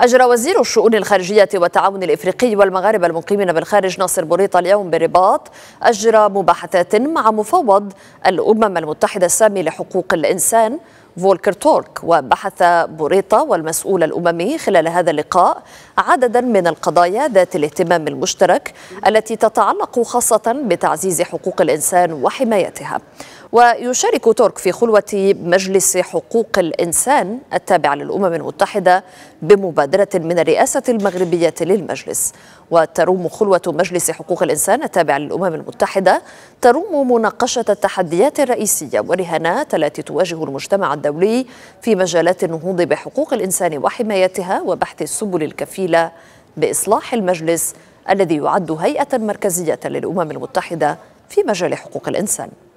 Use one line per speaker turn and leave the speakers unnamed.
أجرى وزير الشؤون الخارجية والتعاون الإفريقي والمغاربة المقيمين بالخارج ناصر بوريطة اليوم بالرباط أجرى مباحثات مع مفوض الأمم المتحدة السامي لحقوق الإنسان فولكر تورك وبحث بوريطة والمسؤول الأممي خلال هذا اللقاء عددا من القضايا ذات الاهتمام المشترك التي تتعلق خاصة بتعزيز حقوق الإنسان وحمايتها ويشارك ترك في خلوة مجلس حقوق الإنسان التابع للأمم المتحدة بمبادرة من الرئاسة المغربية للمجلس وتروم خلوة مجلس حقوق الإنسان التابع للأمم المتحدة تروم مناقشة التحديات الرئيسية والرهانات التي تواجه المجتمع الدولي في مجالات النهوض بحقوق الإنسان وحمايتها وبحث السبل الكفيلة بإصلاح المجلس الذي يعد هيئة مركزية للأمم المتحدة في مجال حقوق الإنسان